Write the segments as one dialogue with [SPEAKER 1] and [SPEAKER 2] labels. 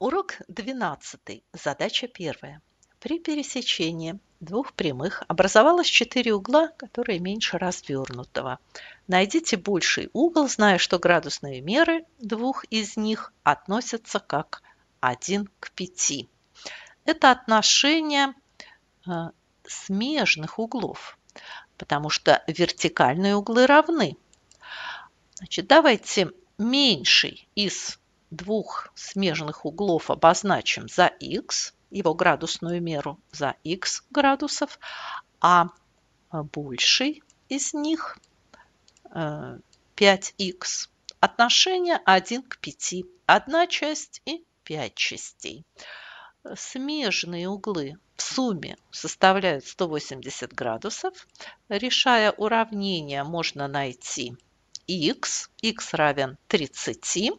[SPEAKER 1] Урок 12. Задача 1. При пересечении двух прямых образовалось четыре угла, которые меньше развернутого. Найдите больший угол, зная, что градусные меры двух из них относятся как 1 к 5. Это отношение э, смежных углов, потому что вертикальные углы равны. Значит, давайте меньший из двух смежных углов обозначим за x, его градусную меру за x градусов, а э, больший из них 5 э, x Отношение 1 к 5. Одна часть и 5 частей. Смежные углы в сумме составляют 180 градусов. Решая уравнение, можно найти x, x равен 30.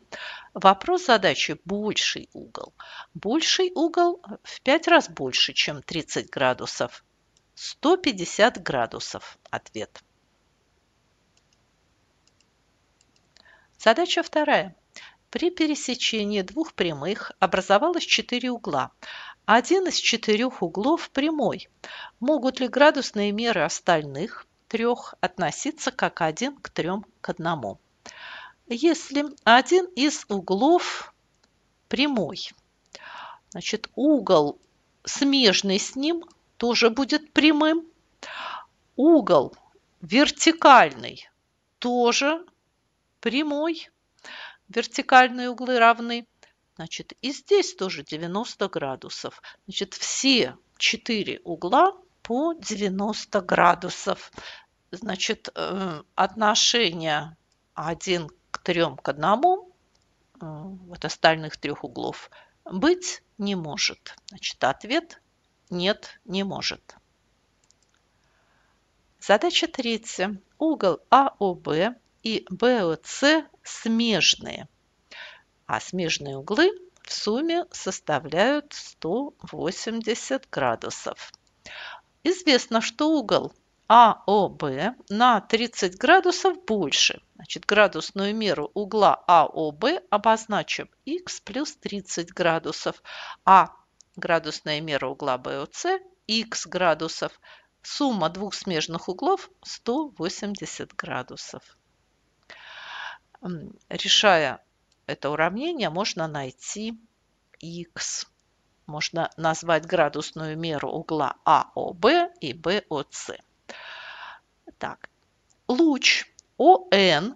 [SPEAKER 1] Вопрос задачи – больший угол. Больший угол в 5 раз больше, чем 30 градусов. 150 градусов – ответ. Задача вторая. При пересечении двух прямых образовалось 4 угла. Один из четырех углов прямой. Могут ли градусные меры остальных трех относиться как один к трем к одному. Если один из углов прямой, значит угол смежный с ним тоже будет прямым. Угол вертикальный тоже прямой. Вертикальные углы равны. Значит, и здесь тоже 90 градусов. Значит, все четыре угла по 90 градусов. Значит, э, отношение 1 к 3 к 1 э, от остальных трех углов быть не может. Значит, ответ нет, не может. Задача третья. Угол АОБ и БОС смежные, а смежные углы в сумме составляют 180 градусов. Известно, что угол АОБ на 30 градусов больше. Значит, градусную меру угла АОБ обозначим x плюс 30 градусов, а градусная мера угла БОЦ x градусов. Сумма двух смежных углов 180 градусов. Решая это уравнение, можно найти x. Можно назвать градусную меру угла АОБ и БОС. Так, луч ОН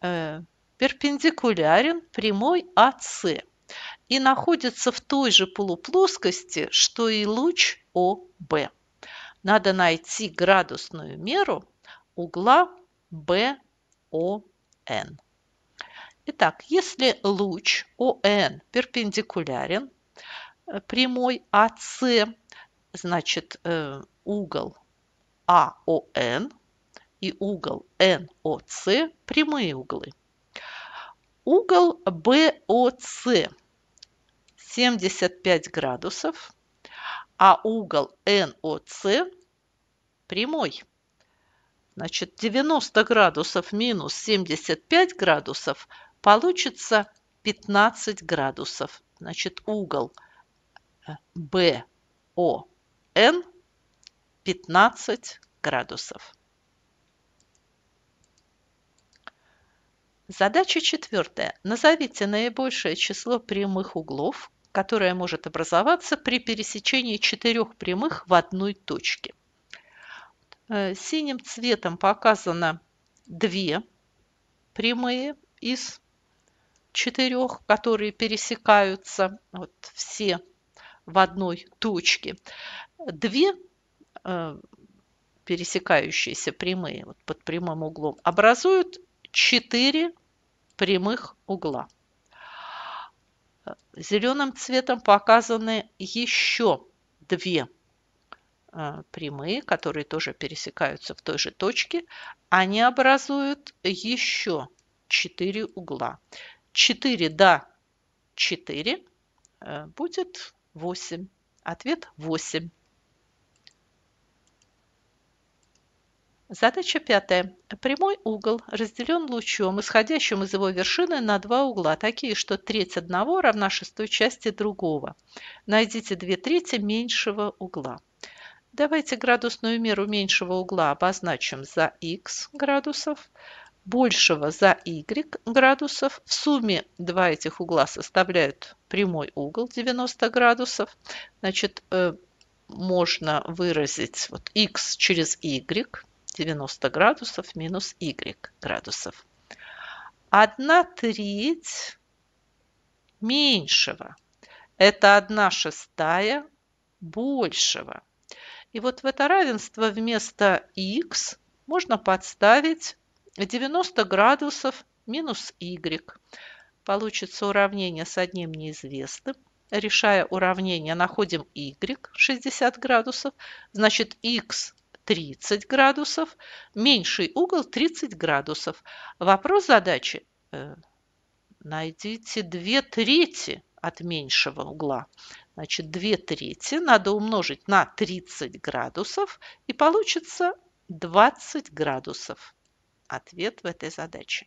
[SPEAKER 1] э, перпендикулярен прямой АС и находится в той же полуплоскости, что и луч ОБ. Надо найти градусную меру угла БОН. Итак, если луч ОН перпендикулярен прямой АС, значит, э, угол АОН и угол НОС – прямые углы. Угол БОС 75 градусов, а угол НОС прямой. Значит, 90 градусов минус 75 градусов получится 15 градусов. Значит, угол – БОН 15 градусов. Задача четвертая. Назовите наибольшее число прямых углов, которое может образоваться при пересечении четырех прямых в одной точке. Э, синим цветом показано две прямые из четырех, которые пересекаются. Вот все в одной точке. Две э, пересекающиеся прямые вот под прямым углом образуют четыре прямых угла. Зеленым цветом показаны еще две э, прямые, которые тоже пересекаются в той же точке. Они образуют еще четыре угла. 4 да, 4 э, будет восемь. Ответ восемь. Задача пятая. Прямой угол разделен лучом, исходящим из его вершины на два угла, такие, что треть одного равна шестой части другого. Найдите две трети меньшего угла. Давайте градусную меру меньшего угла обозначим за х градусов, большего за y градусов. В сумме два этих угла составляют прямой угол 90 градусов. Значит, э, можно выразить вот x через y 90 градусов минус y градусов. Одна треть меньшего. Это одна шестая большего. И вот в это равенство вместо x можно подставить 90 градусов минус y. Получится уравнение с одним неизвестным. Решая уравнение, находим y 60 градусов. Значит, x 30 градусов. Меньший угол 30 градусов. Вопрос задачи. Э, найдите 2 трети от меньшего угла. Значит, 2 трети надо умножить на 30 градусов и получится 20 градусов ответ в этой задаче.